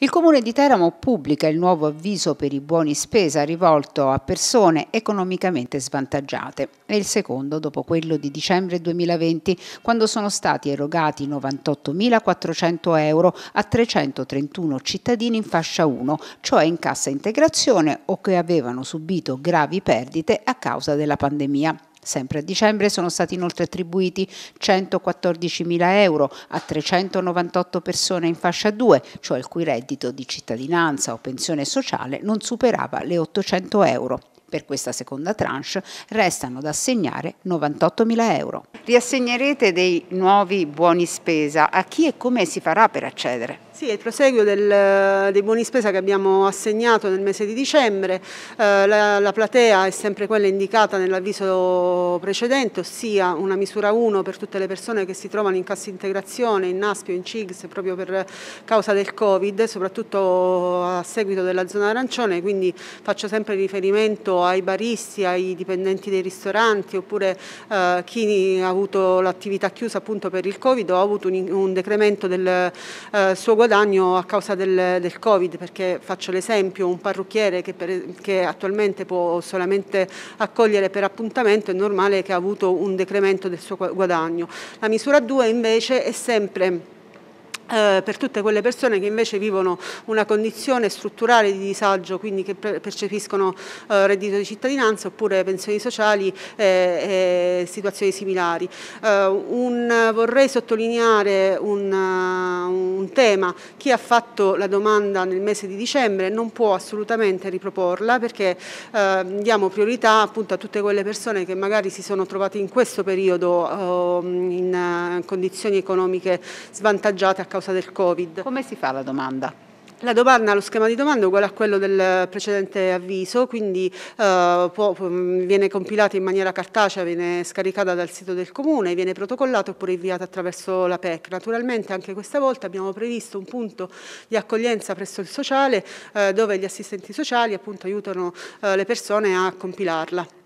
Il Comune di Teramo pubblica il nuovo avviso per i buoni spesa rivolto a persone economicamente svantaggiate. È il secondo dopo quello di dicembre 2020, quando sono stati erogati 98.400 euro a 331 cittadini in fascia 1, cioè in cassa integrazione o che avevano subito gravi perdite a causa della pandemia. Sempre a dicembre sono stati inoltre attribuiti 114.000 euro a 398 persone in fascia 2, cioè il cui reddito di cittadinanza o pensione sociale non superava le 800 euro. Per questa seconda tranche restano da assegnare 98.000 euro. Riassegnerete dei nuovi buoni spesa. A chi e come si farà per accedere? Sì, è il proseguio del, dei buoni spesa che abbiamo assegnato nel mese di dicembre. Eh, la, la, platea è sempre quella indicata nell'avviso precedente, ossia una misura 1 per tutte le persone che si trovano in cassa integrazione, in Naspio, in CIGS proprio per causa del Covid, soprattutto a seguito della zona arancione, quindi faccio sempre riferimento ai baristi, ai dipendenti dei ristoranti oppure eh, chi ha avuto l'attività chiusa appunto per il Covid o ha avuto un, un decremento del eh, suo guadagno guadagno a causa del, del Covid, perché faccio l'esempio, un parrucchiere che, per, che, attualmente può solamente accogliere per appuntamento è normale che ha avuto un decremento del suo guadagno. La misura 2 invece è sempre eh, per tutte quelle persone che invece vivono una condizione strutturale di disagio, quindi che percepiscono eh, reddito di cittadinanza oppure pensioni sociali e, eh, e eh, situazioni similari. Eh, un, vorrei sottolineare un, un, tema, chi ha fatto la domanda nel mese di dicembre non può assolutamente riproporla perché diamo priorità appunto a tutte quelle persone che magari si sono trovate in questo periodo oh, in condizioni economiche svantaggiate a causa causa del Covid. Come si fa la domanda? La domanda, lo schema di domanda è uguale a quello del precedente avviso, quindi eh, può, viene compilata in maniera cartacea, viene scaricata dal sito del comune, viene protocollata oppure inviata attraverso la PEC. Naturalmente anche questa volta abbiamo previsto un punto di accoglienza presso il sociale eh, dove gli assistenti sociali appunto aiutano eh, le persone a compilarla.